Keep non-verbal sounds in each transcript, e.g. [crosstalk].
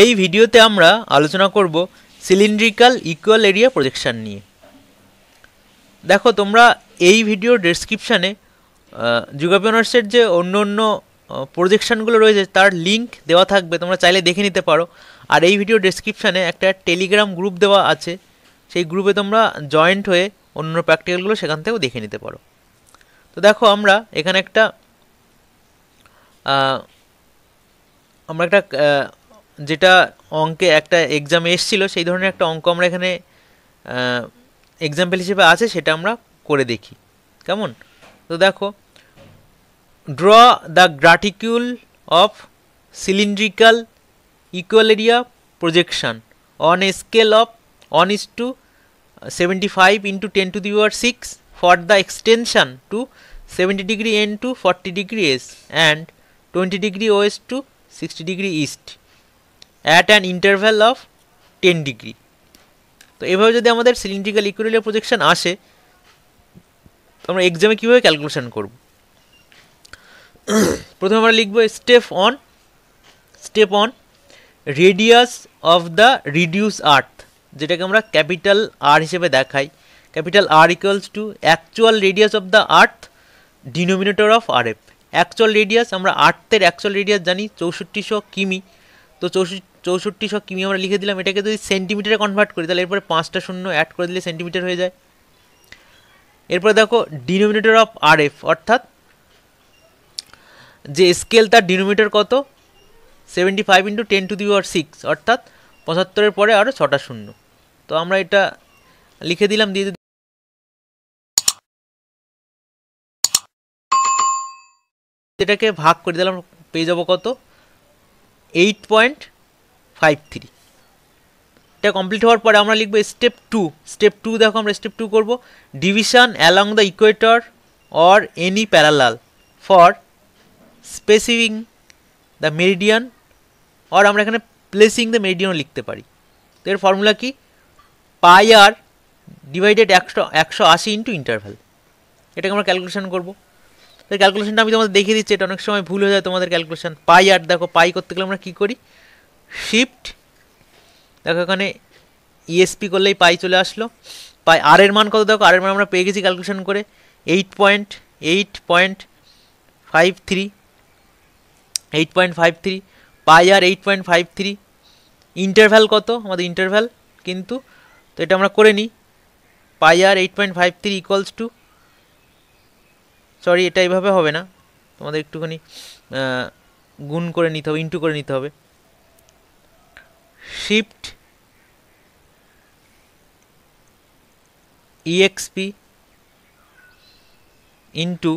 এই ভিডিওতে আমরা আলোচনা করব সিলিন্ড্রিক্যাল ইকুয়াল এরিয়া প্রজেকশান নিয়ে দেখো তোমরা এই ভিডিও ডেসক্রিপশানে জুগাপিওনার্সের যে অন্য অন্য প্রজেকশানগুলো রয়েছে তার লিঙ্ক দেওয়া থাকবে তোমরা চাইলে দেখে নিতে পারো আর এই ভিডিও ডেসক্রিপশানে একটা টেলিগ্রাম গ্রুপ দেওয়া আছে সেই গ্রুপে তোমরা জয়েন্ট হয়ে অন্য প্র্যাকটিক্যালগুলো সেখান থেকেও দেখে নিতে পারো তো দেখো আমরা এখানে একটা আমরা একটা যেটা অঙ্কে একটা এক্সাম এসছিল সেই ধরনের একটা অঙ্ক আমরা এখানে এক্সাম্পল হিসেবে আছে সেটা আমরা করে দেখি কেমন তো দেখো draw the graticule of cylindrical equal area projection on a scale of one is to seventy five into ten to the power six for the extension to seventy degree N to forty degree S and twenty degree west to sixty degree east at an interval of ten degree তো এভাবে যদি আমাদের cylindrical ইকুইরিয়াল projection আসে আমরা এক্সামে কীভাবে calculation করব প্রথমে আমরা লিখব step one step one radius of the reduce earth যেটাকে আমরা ক্যাপিটাল আর হিসেবে দেখাই capital R equals to actual radius of the earth denominator of R F actual radius আমরা আর্থের অ্যাকচুয়াল রেডিয়াস জানি চৌষট্টিশো কিমি তো চৌষট্টি চৌষট্টি সব কিমি আমরা লিখে দিলাম এটাকে যদি সেন্টিমিটারে কনভার্ট করি তাহলে এরপরে পাঁচটা শূন্য অ্যাড করে দিলে সেন্টিমিটার হয়ে যায় এরপরে দেখো ডিনোমিনেটর অফ আর এফ অর্থাৎ যে স্কেল তার ডিনোমিনেটর কত seventy five into ten to the power six অর্থাৎ পঁচাত্তরের পরে আরও ছটা শূন্য তো আমরা এটা লিখে দিলাম দিয়ে এটাকে ভাগ করে দিলাম পেয়ে যাবো কত এইট পয়েন্ট ফাইভ থ্রি এটা কমপ্লিট হওয়ার পরে আমরা লিখবো স্টেপ টু স্টেপ টু দেখো আমরা স্টেপ টু করবো division along the equator or any parallel for spacing the meridian or আমরা এখানে প্লেসিং দ্য মেরিডিয়ানও লিখতে পারি তো এর ফর্মুলা কি পাই আর ডিভাইডেড একশো একশো আশি ইন্টু ইন্টারভ্যাল এটাকে আমরা ক্যালকুলেশন করবো তো ক্যালকুলেশনটা আমি তোমাদের দেখিয়ে দিচ্ছি এটা অনেক সময় ভুল হয়ে যায় তোমাদের ক্যালকুলেশন পাই আর দেখো পাই করতে গেলে আমরা কী করি শিফট দেখো এখানে ইএসপি e করলেই পাই চলে আসলো পাই আর এর মান কত দেখো আর এর মান আমরা পেয়ে গেছি ক্যালকুলেশন করে eight point eight point five three eight point five three pi R eight point five three interval কত আমাদের ইন্টারভ্যাল কিন্তু তো এটা আমরা করে নিই pi R eight point five three equals to sorry এটা এইভাবে হবে না তোমাদের একটুখানি গুণ করে নিতে হবে ইন্টু করে নিতে হবে শিফট ইএক্সপি ইন্টু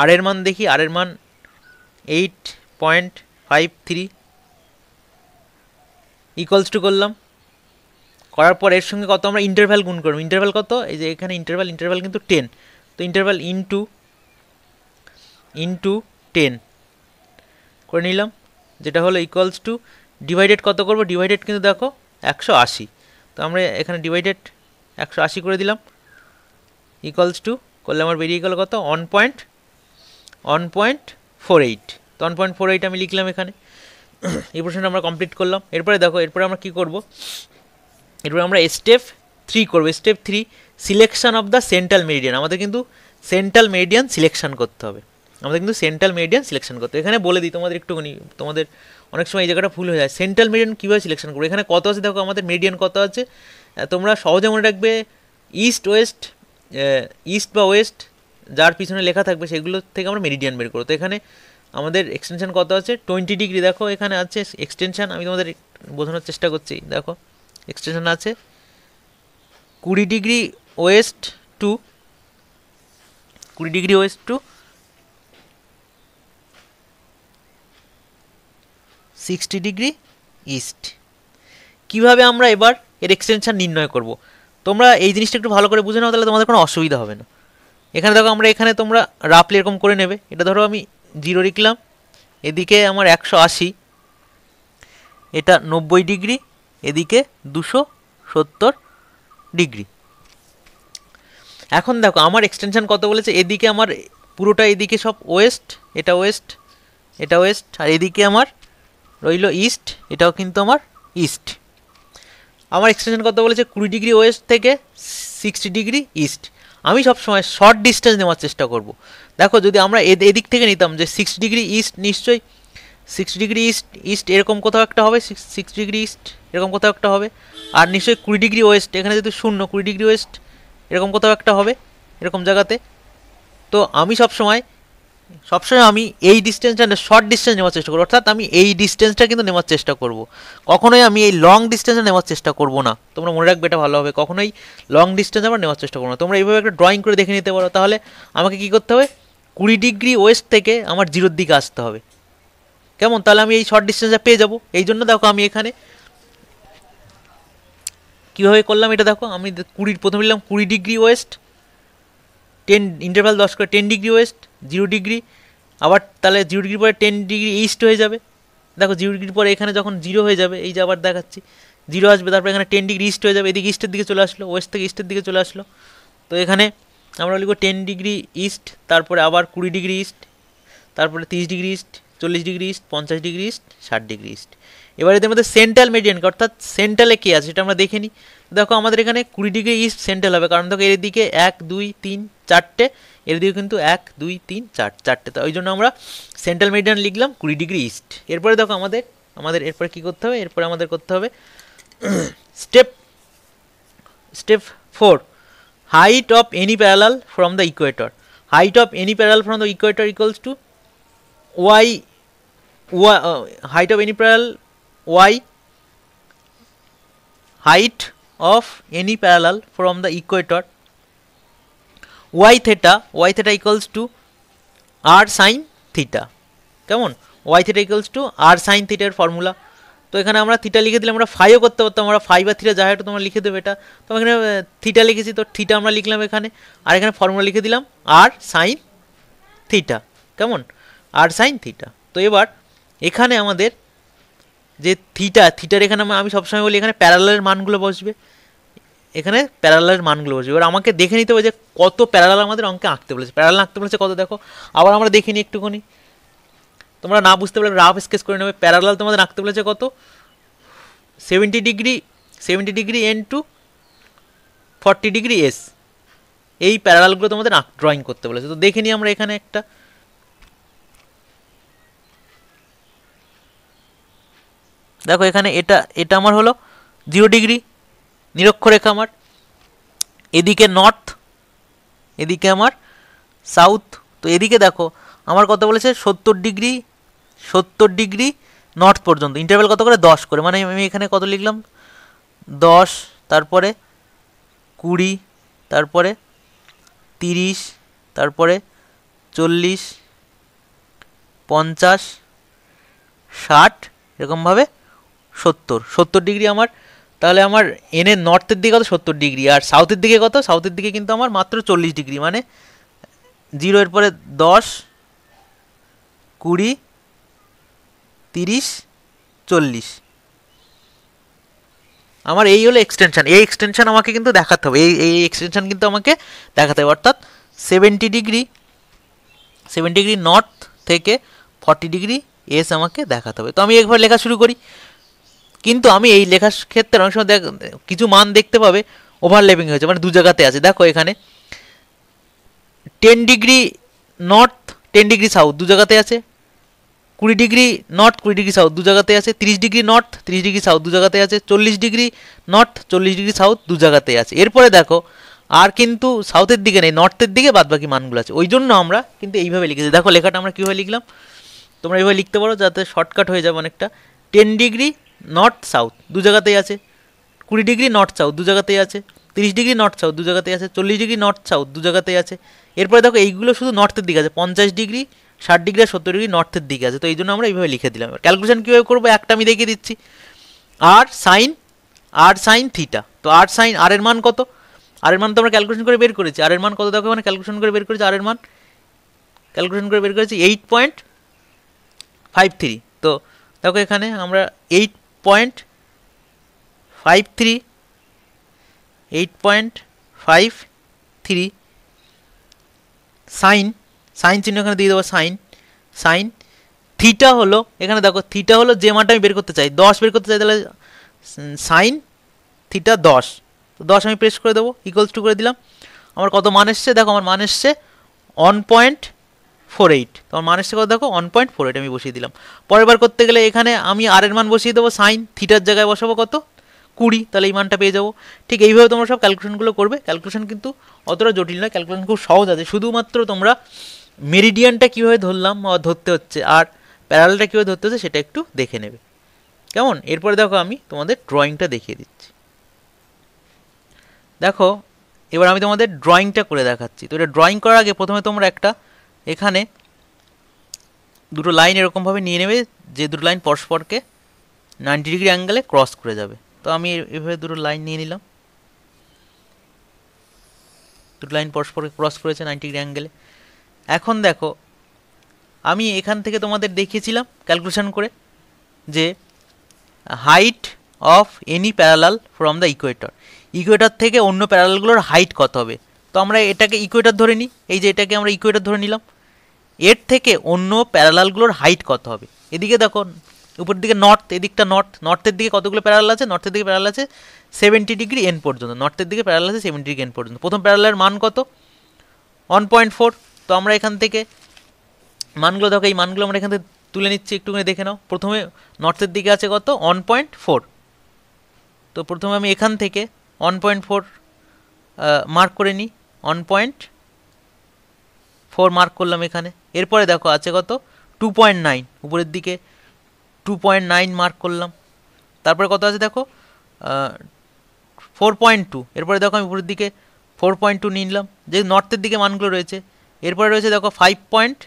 আর এর মান দেখি আর এর মান eight point five three equals to করলাম করার পর এর সঙ্গে কত আমরা ইন্টারভ্যাল গুণ করব ইন্টারভ্যাল কত এই যে এখানে ইন্টারভ্যাল ইন্টারভ্যাল কিন্তু টেন তো ইন্টারভ্যাল ইনটু ইনটু টেন করে নিলাম যেটা হলো ইকুয়ালস টু ডিভাইডেড কত করব ডিভাইডেড কিন্তু দেখো একশো আশি তো আমরা এখানে ডিভাইডেড একশো আশি করে দিলাম ইকলস টু করলে আমার বেরিয়ে গেল কত one point one point four eight তো ওয়ান পয়েন্ট ফোর এইট আমি লিখলাম এখানে এই প্রশ্নটা আমরা কমপ্লিট করলাম এরপরে দেখো এরপরে আমরা কী করব এরপরে আমরা স্টেপ থ্রি করবো step three selection of the central median আমাদের কিন্তু সেন্ট্রাল মেডিয়ান সিলেকশান করতে হবে আমাদের কিন্তু সেন্ট্রাল মেডিয়ান সিলেকশান করতে হবে এখানে বলে দিই তোমাদের একটুখানি তোমাদের অনেক সময় এই জায়গাটা ভুল হয়ে যায় সেন্ট্রাল মিডিয়ান কীভাবে সিলেকশন করবো এখানে কত আছে দেখো আমাদের মিডিয়ান কত আছে তোমরা সহজে মনে রাখবে ইস্ট ওয়েস্ট ইস্ট বা ওয়েস্ট যার পিছনে লেখা থাকবে সেগুলো থেকে আমরা মেরিডিয়ান বের করো তো এখানে আমাদের এক্সটেনশান কত আছে টোয়েন্টি ডিগ্রি দেখো এখানে আছে এক্সটেনশান আমি তোমাদের বোঝানোর চেষ্টা করছি দেখো এক্সটেনশান আছে কুড়ি ডিগ্রি ওয়েস্ট টু কুড়ি degree west to sixty degree east কিভাবে আমরা এবার এর এক্সটেনশান নির্ণয় করব তোমরা এই জিনিসটা একটু ভালো করে বুঝে নাও তাহলে তোমাদের কোনো অসুবিধা হবে না এখানে দেখো আমরা এখানে তোমরা রাফলি এরকম করে নেবে এটা ধরো আমি জিরো লিখলাম এদিকে আমার একশো আশি এটা নব্বই ডিগ্রি এদিকে দুশো সত্তর ডিগ্রি এখন দেখো আমার এক্সটেনশান কত বলেছে এদিকে আমার পুরোটা এদিকে সব ওয়েস্ট এটা ওয়েস্ট এটা ওয়েস্ট আর এদিকে আমার রইল ইস্ট এটাও কিন্তু আমার ইস্ট আমার এক্সটেনশন কথা বলেছে কুড়ি ডিগ্রি ওয়েস্ট থেকে সিক্সটি ডিগ্রি ইস্ট আমি সবসময় শর্ট ডিস্টেন্স নেওয়ার চেষ্টা করব দেখো যদি আমরা এদিক থেকে নিতাম যে সিক্স ডিগ্রি ইস্ট নিশ্চয়ই সিক্সটি ডিগ্রি ইস্ট ইস্ট এরকম কোথাও একটা হবে সিক্স সিক্স ডিগ্রি ইস্ট এরকম কোথাও একটা হবে আর নিশ্চয়ই কুড়ি ডিগ্রি ওয়েস্ট এখানে যদি শূন্য কুড়ি ডিগ্রি ওয়েস্ট এরকম কোথাও একটা হবে এরকম জায়গাতে তো আমি সবসময় সবসময় আমি এই ডিস্টেন্সটা শর্ট ডিস্টেন্স নেওয়ার চেষ্টা করবো অর্থাৎ আমি এই ডিস্টেন্সটা কিন্তু নেওয়ার চেষ্টা করব কখনোই আমি এই লং ডিস্টেন্সটা নেওয়ার চেষ্টা করব না তোমরা মনে রাখবে এটা ভালো হবে কখনোই লং ডিস্টেন্স আমার নেওয়ার চেষ্টা করবো না তোমরা এইভাবে একটা ড্রয়িং করে দেখে নিতে পারো তাহলে আমাকে কি করতে হবে কুড়ি ডিগ্রি ওয়েস্ট থেকে আমার জিরোর দিকে আসতে হবে কেমন তাহলে আমি এই শর্ট ডিস্টেন্সটা পেয়ে যাবো এই জন্য দেখো আমি এখানে কীভাবে করলাম এটা দেখো আমি কুড়ির প্রথমে নিলাম কুড়ি ডিগ্রি ওয়েস্ট টেন ইন্টারভাল দশ করে ten degree west zero degree আবার তাহলে জিরো ডিগ্রি পরে টেন ডিগ্রি ইস্ট হয়ে যাবে দেখো জিরো ডিগ্রি পরে এখানে যখন জিরো হয়ে যাবে এই যে আবার দেখাচ্ছি জিরো আসবে তারপর এখানে টেন ডিগ্রি ইস্ট হয়ে যাবে এদিকে ইস্টের দিকে চলে আসলো ওয়েস্ট থেকে ইস্টের দিকে চলে আসলো তো এখানে আমরা লিখব টেন ডিগ্রি ইস্ট তারপরে আবার কুড়ি ডিগ্রি ইস্ট তারপরে তিরিশ ডিগ্রি ইস্ট চল্লিশ ডিগ্রি ইস্ট পঞ্চাশ ডিগ্রি ইস্ট ষাট ডিগ্রি ইস্ট এবার এদের মধ্যে সেন্ট্রাল মেডিয়ান অর্থাৎ সেন্ট্রালে কে আছে সেটা আমরা দেখে নিই দেখো আমাদের এখানে কুড়ি ডিগ্রি ইস্ট সেন্ট্রাল হবে কারণ দেখো এর দিকে এক দুই তিন চারটে এর দিকে কিন্তু এক দুই তিন চার চারটে তো ওই জন্য আমরা সেন্ট্রাল মেডিয়ান লিখলাম কুড়ি ডিগ্রি ইস্ট এরপরে দেখো আমাদের আমাদের এরপরে কী করতে হবে এরপরে আমাদের করতে হবে step step four height of any parallel from the equator height of any parallel from the equator equals to Y ওয়া height of any parallel y height of any parallel from the equator y theta y theta equals to r sin theta কেমন y theta equals to r sin theta এর formula তো এখানে আমরা theta লিখে দিলে আমরা ফাইও করতে পারতাম আমরা ফাই বা থিটা যা হয় তোমরা লিখে দেবে এটা তো এখানে থিটা লিখেছি তো থিটা আমরা লিখলাম এখানে আর এখানে ফর্মুলা লিখে দিলাম আর সাইন থিটা কেমন আর সাইন থিটা তো এবার এখানে আমাদের যে থিটা থিটার এখানে আমি সবসময় বলি এখানে প্যারালালের মানগুলো বসবে এখানে প্যারালালের মানগুলো বসবে এবার আমাকে দেখে নিতে হবে যে কত প্যারালাল আমাদের অঙ্কে আঁকতে বলেছে প্যারালাল আঁকতে বলেছে কত দেখো আবার আমরা দেখে নিই একটুখানি তোমরা না বুঝতে পারলে রাফ স্কেচ করে নেবে প্যারালাল তোমাদের আঁকতে বলেছে কত seventy degree seventy degree N to forty degree S এই প্যারালালগুলো তোমাদের ড্রয়িং করতে বলেছে তো দেখে নিই আমরা এখানে একটা দেখো এখানে এটা এটা আমার হলো জিরো ডিগ্রি নিরক্ষরেখা আমার এদিকে নর্থ এদিকে আমার সাউথ তো এদিকে দেখো আমার কত বলেছে সত্তর ডিগ্রি সত্তর ডিগ্রি নর্থ পর্যন্ত ইন্টারভেল কত করে দশ করে মানে আমি এখানে কত লিখলাম দশ তারপরে কুড়ি তারপরে তিরিশ তারপরে চল্লিশ পঞ্চাশ ষাট এরকমভাবে সত্তর সত্তর ডিগ্রি আমার তাহলে আমার এনে নর্থের দিকে কত সত্তর ডিগ্রি আর সাউথের দিকে কত সাউথের দিকে কিন্তু আমার মাত্র চল্লিশ ডিগ্রি মানে জিরো এর পরে দশ কুড়ি তিরিশ চল্লিশ আমার এই হলো এক্সটেনশান এই এক্সটেনশান আমাকে কিন্তু দেখাতে হবে এই এই এক্সটেনশান কিন্তু আমাকে দেখাতে হবে অর্থাৎ seventy degree seventy degree north থেকে ফর্টি ডিগ্রি এস আমাকে দেখাতে হবে তো আমি একবার লেখা শুরু করি কিন্তু আমি এই লেখার ক্ষেত্রে অনেক সময় দেখ কিছু মান দেখতে পাবে ওভারল্যাপিং হয়েছে মানে দু জায়গাতে আছে দেখো এখানে ten degree north ten degree south দু জায়গাতে আছে কুড়ি ডিগ্রি নর্থ কুড়ি ডিগ্রি সাউথ দু জায়গাতে আছে তিরিশ ডিগ্রি নর্থ তিরিশ ডিগ্রি সাউথ দু জায়গাতে আছে চল্লিশ ডিগ্রি নর্থ চল্লিশ ডিগ্রি সাউথ দু জায়গাতে আছে এরপরে দেখো আর কিন্তু সাউথের দিকে নেই নর্থের দিকে বাদবাকি মানগুলো আছে ওই জন্য আমরা কিন্তু এইভাবে লিখেছি দেখো লেখাটা আমরা কীভাবে লিখলাম তোমরা এইভাবে লিখতে পারো যাতে শর্টকাট হয়ে যাবে অনেকটা টেন ডিগ্রি নর্থ সাউথ দু জায়গাতেই আছে কুড়ি ডিগ্রি নর্থ সাউথ দু জায়গাতেই আছে তিরিশ ডিগ্রি নর্থ সাউথ দু জায়গাতেই আছে চল্লিশ ডিগ্রি নর্থ সাউথ দু জায়গাতেই আছে এরপরে দেখো এইগুলো শুধু নর্থের দিকে আছে পঞ্চাশ ডিগ্রি ষাট ডিগ্রি আর সত্তর ডিগ্রি নর্থের দিকে আছে তো এই জন্য আমরা এইভাবে লিখে দিলাম ক্যালকুলেশন কীভাবে করবো একটা আমি দেখিয়ে দিচ্ছি R sine R sine theta তো আর সাইন আর এর মান কত আর এর মান তো আমরা ক্যালকুলেশন করে বের করেছি আর এর মান কত দেখো মানে ক্যালকুলেশন করে বের করেছি আর এর মান ক্যালকুলেশন করে বের করেছি এইট পয়েন্ট ফাইভ থ্রি তো দেখো এখানে আমরা eight point five three eight point five three sine sine চিহ্ন এখানে দিয়ে দেবো সাইন সাইন থিটা হলো এখানে দেখো থিটা হলো যে মানটা আমি বের করতে চাই দশ বের করতে চাই তাহলে সাইন থিটা দশ তো দশ আমি প্রেস করে দেবো ইকুয়ালস টু করে দিলাম আমার কত মান এসছে দেখো আমার মান এসছে অন পয়েন্ট ফোর এইট তোমার মানের সে দেখো ওয়ান পয়েন্ট ফোর এইট আমি বসিয়ে দিলাম পরের বার করতে গেলে এখানে আমি আরের মান বসিয়ে দেবো সাইন থিটার জায়গায় বসাবো কত কুড়ি তাহলে এই মানটা পেয়ে যাবো ঠিক এইভাবে তোমরা সব ক্যালকুলেশনগুলো করবে ক্যালকুলেশন কিন্তু অতটা জটিল নয় ক্যালকুলেশন খুব সহজ আছে শুধুমাত্র তোমরা মেরিডিয়ানটা কীভাবে ধরলাম বা ধরতে হচ্ছে আর প্যারালটা কীভাবে ধরতে হচ্ছে সেটা একটু দেখে নেবে কেমন এরপরে দেখো আমি তোমাদের ড্রয়িংটা দেখিয়ে দিচ্ছি দেখো এবার আমি তোমাদের ড্রয়িংটা করে দেখাচ্ছি তো এটা ড্রয়িং করার আগে প্রথমে তোমরা একটা এখানে দুটো লাইন এরকমভাবে নিয়ে নেবে যে দুটো লাইন পরস্পরকে নাইনটি ডিগ্রি অ্যাঙ্গেলে ক্রস করে যাবে তো আমি এভাবে দুটো লাইন নিয়ে নিলাম দুটো লাইন পরস্পরকে ক্রস করেছে নাইনটি ডিগ্রি অ্যাঙ্গেলে এখন দেখো আমি এখান থেকে তোমাদের দেখিয়েছিলাম ক্যালকুলেশান করে যে height of any parallel from the equator equator থেকে অন্য প্যারালালগুলোর হাইট কত হবে তো আমরা এটাকে ইকুয়েটার ধরে নিই এই যে এটাকে আমরা ইকুয়েটার ধরে নিলাম এর থেকে অন্য প্যারালালগুলোর হাইট কত হবে এদিকে দেখো উপরের দিকে নর্থ এদিকটা নর্থ নর্থের দিকে কতগুলো প্যারাল আছে নর্থের দিকে প্যারাল আছে সেভেন্টি ডিগ্রি এন পর্যন্ত নর্থের দিকে প্যারালাল আছে সেভেন্টি ডিগ্রি এন পর্যন্ত প্রথম প্যারালের মান কত ওয়ান পয়েন্ট ফোর তো আমরা এখান থেকে মানগুলো দেখো এই মানগুলো আমরা এখান থেকে তুলে নিচ্ছি একটুখানি দেখে নাও প্রথমে নর্থের দিকে আছে কত ওয়ান পয়েন্ট ফোর তো প্রথমে আমি এখান থেকে ওয়ান পয়েন্ট ফোর মার্ক করে নিই ওয়ান পয়েন্ট ফোর মার্ক করলাম এখানে এরপরে দেখো আছে কত টু পয়েন্ট নাইন উপরের দিকে টু পয়েন্ট নাইন মার্ক করলাম তারপরে কত আছে দেখো ফোর পয়েন্ট টু এরপরে দেখো আমি উপরের দিকে ফোর পয়েন্ট টু নিলাম যে নর্থের দিকে মানগুলো রয়েছে এরপরে রয়েছে দেখো five point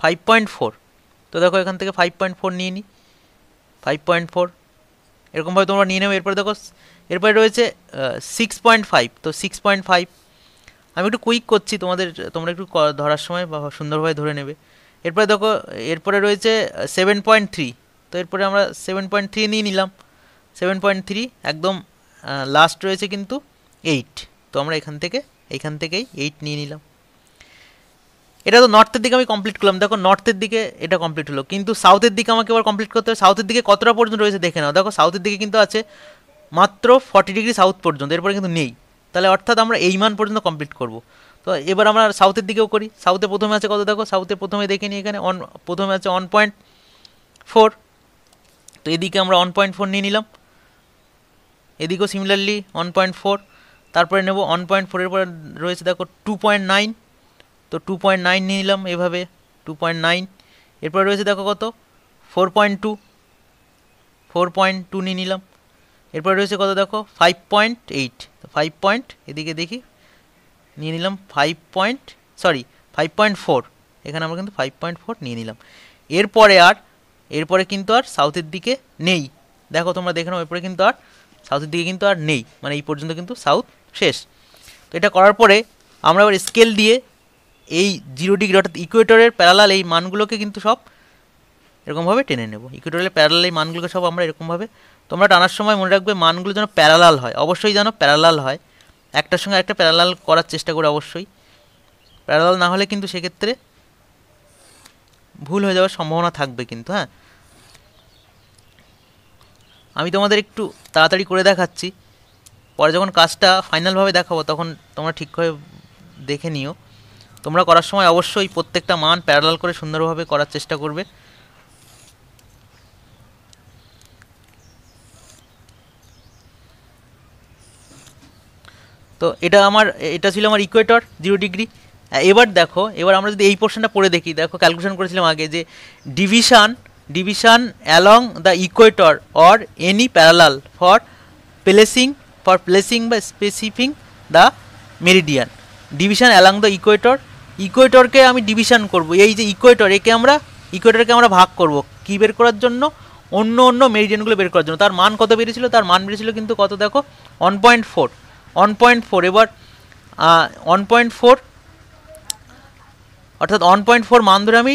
five point four তো দেখো এখান থেকে ফাইভ পয়েন্ট ফোর নিয়ে নিই ফাইভ পয়েন্ট ফোর এরকমভাবে তোমরা নিয়ে নেবে এরপরে দেখো এরপরে রয়েছে সিক্স পয়েন্ট ফাইভ তো সিক্স পয়েন্ট ফাইভ আমি একটু কুইক করছি তোমাদের তোমরা একটু ধরার সময় বা সুন্দরভাবে ধরে নেবে এরপরে দেখো এরপরে রয়েছে সেভেন পয়েন্ট থ্রি তো এরপরে আমরা সেভেন পয়েন্ট থ্রি নিয়ে নিলাম সেভেন পয়েন্ট থ্রি একদম লাস্ট রয়েছে কিন্তু এইট তো আমরা এখান থেকে এখান থেকেই এইট নিয়ে নিলাম এটা তো নর্থের দিকে আমি কমপ্লিট করলাম দেখো নর্থের দিকে এটা কমপ্লিট হলো কিন্তু সাউথের দিকে আমাকে এবার কমপ্লিট করতে হবে সাউথের দিকে কতটা পর্যন্ত রয়েছে দেখে নাও দেখো সাউথের দিকে কিন্তু আছে মাত্র ফর্টি ডিগ্রি সাউথ পর্যন্ত এরপরে কিন্তু নেই তাহলে অর্থাৎ আমরা এই মান পর্যন্ত কমপ্লিট করব তো এবার আমরা সাউথের দিকেও করি সাউথে প্রথমে আছে কত দেখো সাউথে প্রথমে দেখে নিই এখানে অন প্রথমে আছে ওয়ান পয়েন্ট ফোর তো এদিকে আমরা ওয়ান পয়েন্ট ফোর নিয়ে নিলাম এদিকেও সিমিলারলি ওয়ান পয়েন্ট ফোর তারপরে নেব ওয়ান পয়েন্ট ফোরের পরে রয়েছে দেখো টু পয়েন্ট নাইন তো টু পয়েন্ট নাইন নিয়ে নিলাম এভাবে টু পয়েন্ট নাইন এরপরে রয়েছে দেখো কত four point two four point two নিয়ে নিলাম এরপরে রয়েছে কত দেখো five point eight five point এদিকে দেখি নিয়ে নিলাম five point sorry five point four এখানে আমরা কিন্তু ফাইভ পয়েন্ট ফোর নিয়ে নিলাম এরপরে আর এরপরে কিন্তু আর সাউথের দিকে নেই দেখো তোমরা দেখে নাও এরপরে কিন্তু আর সাউথের দিকে কিন্তু আর নেই মানে এই পর্যন্ত কিন্তু সাউথ শেষ তো এটা করার পরে আমরা আবার স্কেল দিয়ে এই জিরো ডিগ্রি অর্থাৎ ইকুয়েটরের প্যারালাল এই মানগুলোকে কিন্তু সব এরকমভাবে টেনে নেব ইকুয়েটরের প্যারালাল এই মানগুলোকে সব আমরা এরকমভাবে তোমরা টানার সময় মনে রাখবে মানগুলো যেন প্যারালাল হয় অবশ্যই যেন প্যারালাল হয় একটার সঙ্গে একটা প্যারালাল করার চেষ্টা করে অবশ্যই প্যারালাল না হলে কিন্তু সেক্ষেত্রে ভুল হয়ে যাওয়ার সম্ভাবনা থাকবে কিন্তু হ্যাঁ আমি তোমাদের একটু তাড়াতাড়ি করে দেখাচ্ছি পরে যখন কাজটা ফাইনালভাবে দেখাবো তখন তোমরা ঠিকভাবে দেখে নিও তোমরা করার সময় অবশ্যই প্রত্যেকটা মান প্যারালাল করে সুন্দরভাবে করার চেষ্টা করবে তো এটা আমার এটা ছিল আমার ইকুয়েটর জিরো ডিগ্রি এবার দেখো এবার আমরা যদি এই পোর্শনটা পড়ে দেখি দেখো ক্যালকুলেশন করেছিলাম আগে যে division division along the equator or any parallel for placing for placing বা specifying the meridian division along the equator ইকুয়েটরকে আমি ডিভিশন করব এই যে ইকুয়েটর একে আমরা ইকুয়েটরকে আমরা ভাগ করব কি বের করার জন্য অন্য অন্য মেরিডিয়ানগুলো বের করার জন্য তার মান কত বেরিয়েছিল তার মান বেড়েছিল কিন্তু কত দেখো one point four one point four এবার ওয়ান পয়েন্ট ফোর অর্থাৎ ওয়ান পয়েন্ট ফোর মান ধরে আমি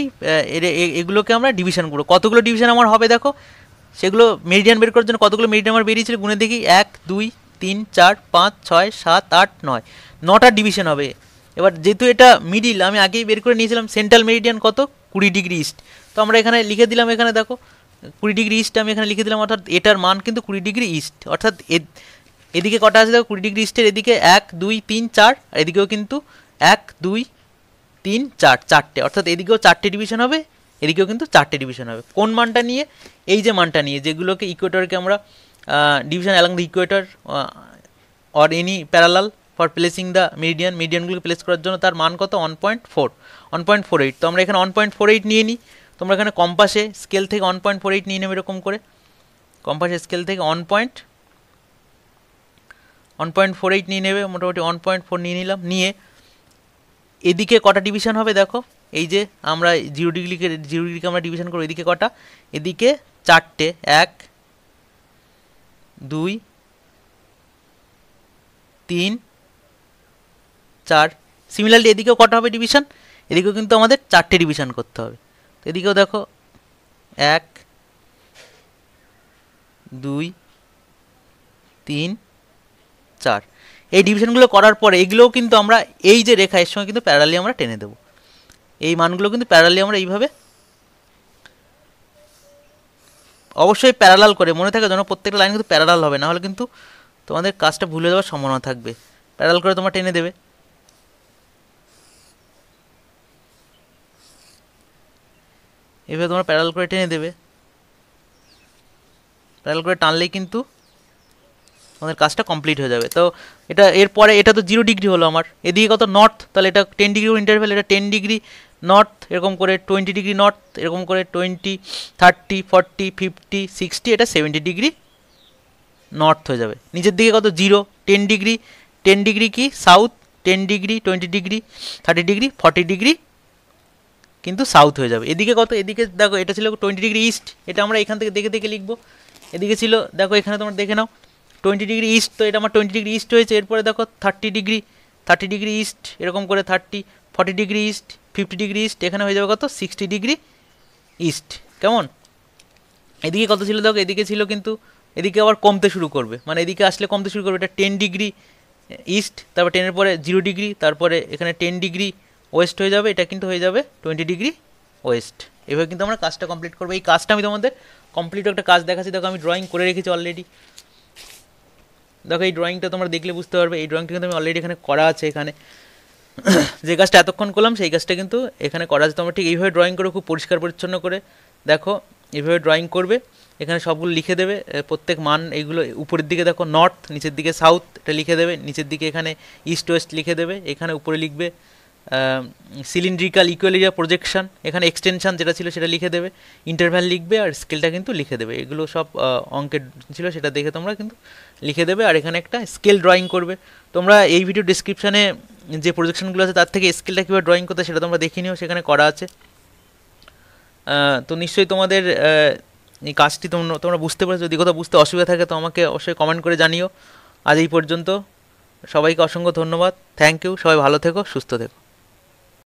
এগুলোকে আমরা ডিভিশন করবো কতগুলো ডিভিশন আমার হবে দেখো সেগুলো মেরিডিয়ান বের করার জন্য কতগুলো মেরিডিয়ান আমার বেরিয়েছিল গুনে দেখি এক দুই তিন চার পাঁচ ছয় সাত আট নয় নটা ডিভিশন হবে এবার যেহেতু এটা মিডিল আমি আগেই বের করে নিয়েছিলাম সেন্ট্রাল মেরিডিয়ান কত কুড়ি ডিগ্রি ইস্ট তো আমরা এখানে লিখে দিলাম এখানে দেখো কুড়ি ডিগ্রি ইস্ট আমি এখানে লিখে দিলাম অর্থাৎ এটার মান কিন্তু কুড়ি ডিগ্রি ইস্ট অর্থাৎ এদিকে কটা আছে দেখো কুড়ি ডিগ্রি ইস্টের এদিকে এক দুই তিন চার আর এদিকেও কিন্তু এক দুই তিন চার চারটে অর্থাৎ এদিকেও চারটে ডিভিশন হবে এদিকেও কিন্তু চারটে ডিভিশন হবে কোন মানটা নিয়ে এই যে মানটা নিয়ে যেগুলোকে ইকুয়েটরকে আমরা division along the equator or any parallel for placing the median মিডিয়ানগুলোকে প্লেস করার জন্য তার মান কত one point four one point four eight তো আমরা এখানে ওয়ান পয়েন্ট ফোর এইট নিয়ে নিই তোমরা এখানে কম্পাসে স্কেল থেকে ওয়ান পয়েন্ট ফোর এইট নিয়ে নেবে এরকম করে কম্পাসের স্কেল থেকে one point one point four eight নিয়ে নেবে মোটামুটি ওয়ান পয়েন্ট ফোর নিয়ে নিলাম নিয়ে এদিকে কটা ডিভিশন হবে দেখো এই যে আমরা জিরো ডিগ্রিকে জিরো ডিগ্রিকে আমরা ডিভিশন করবো এদিকে কটা এদিকে চারটে এক দুই তিন চার সিমিলারলি এদিকেও কটা হবে ডিভিশন এদিকেও কিন্তু আমাদের চারটে ডিভিশন করতে হবে তো এদিকেও দেখো এক দুই তিন চার এই ডিভিশনগুলো করার পরে এগুলোও কিন্তু আমরা এই যে রেখা এর সঙ্গে কিন্তু প্যারালি আমরা টেনে দেবো এই মানগুলো কিন্তু প্যারালি আমরা এইভাবে অবশ্যই প্যারালাল করে মনে থাকে যেন প্রত্যেকটা লাইন কিন্তু প্যারালাল হবে নাহলে কিন্তু তোমাদের কাজটা ভুলে যাওয়ার সম্ভাবনা থাকবে প্যারাল করে তোমার টেনে দেবে এভাবে তোমার প্যারাল করে টেনে দেবে প্যারাল করে টানলেই কিন্তু আমাদের কাজটা কমপ্লিট হয়ে যাবে তো এটা এরপরে এটা তো জিরো ডিগ্রি হলো আমার এদিকে কত নর্থ তাহলে এটা টেন ডিগ্রি ইন্টারভেল এটা টেন ডিগ্রি নর্থ এরকম করে টোয়েন্টি ডিগ্রি নর্থ এরকম করে twenty thirty forty fifty sixty এটা সেভেন্টি ডিগ্রি নর্থ হয়ে যাবে নিচের দিকে কত zero ten degree ten degree কি south ten degree twenty degree thirty degree forty degree কিন্তু সাউথ হয়ে যাবে এদিকে কত এদিকে দেখো এটা ছিল টোয়েন্টি ডিগ্রি ইস্ট এটা আমরা এখান থেকে দেখে দেখে লিখবো এদিকে ছিল দেখো এখানে তোমার দেখে নাও টোয়েন্টি ডিগ্রি ইস্ট তো এটা আমার টোয়েন্টি ডিগ্রি ইস্ট হয়েছে এরপরে দেখো thirty degree thirty degree east এরকম করে thirty forty degree east fifty degree east এখানে হয়ে যাবে কত সিক্সটি ডিগ্রি ইস্ট কেমন এদিকে কত ছিল দেখো এদিকে ছিল কিন্তু এদিকে আবার কমতে শুরু করবে মানে এদিকে আসলে কমতে শুরু করবে এটা টেন ডিগ্রি ইস্ট তারপর টেনের পরে জিরো ডিগ্রি তারপরে এখানে টেন ডিগ্রি ওয়েস্ট হয়ে যাবে এটা কিন্তু হয়ে যাবে টোয়েন্টি ডিগ্রি ওয়েস্ট এভাবে কিন্তু আমরা কাজটা কমপ্লিট করবো এই কাজটা আমি তোমাদের কমপ্লিট একটা কাজ দেখাচ্ছি দেখো আমি ড্রয়িং করে রেখেছি অলরেডি দেখো এই ড্রয়িংটা তোমরা দেখলে বুঝতে পারবে এই ড্রয়িংটা কিন্তু আমি অলরেডি এখানে করা আছে এখানে [clears throat] যে কাজটা এতক্ষণ করলাম সেই কাজটা কিন্তু এখানে করা আছে তোমরা ঠিক এইভাবে ড্রয়িং করে খুব পরিষ্কার পরিচ্ছন্ন করে দেখো এইভাবে ড্রয়িং করবে এখানে সবগুলো লিখে দেবে প্রত্যেক মান এইগুলো উপরের দিকে দেখো নর্থ নিচের দিকে সাউথ এটা লিখে দেবে নিচের দিকে এখানে ইস্ট ওয়েস্ট লিখে দেবে এখানে উপরে লিখবে সিলিন্ড্রিক্যাল ইকুয়ালিজার প্রজেকশান এখানে এক্সটেনশান যেটা ছিল সেটা লিখে দেবে ইন্টারভ্যাল লিখবে আর স্কেলটা কিন্তু লিখে দেবে এগুলো সব অঙ্কের ছিল সেটা দেখে তোমরা কিন্তু লিখে দেবে আর এখানে একটা স্কেল ড্রয়িং করবে তোমরা এই ভিডিও ডিসক্রিপশানে যে প্রজেকশানগুলো আছে তার থেকে স্কেলটা কীভাবে ড্রয়িং করতে সেটা তোমরা দেখে নিও সেখানে করা আছে তো নিশ্চয়ই তোমাদের এই কাজটি তোমরা তোমরা বুঝতে পারছো যদি কোথাও বুঝতে অসুবিধা থাকে তো আমাকে অবশ্যই কমেন্ট করে জানিও আজ এই পর্যন্ত সবাইকে অসংখ্য ধন্যবাদ থ্যাংক ইউ সবাই ভালো থেকো সুস্থ থেকো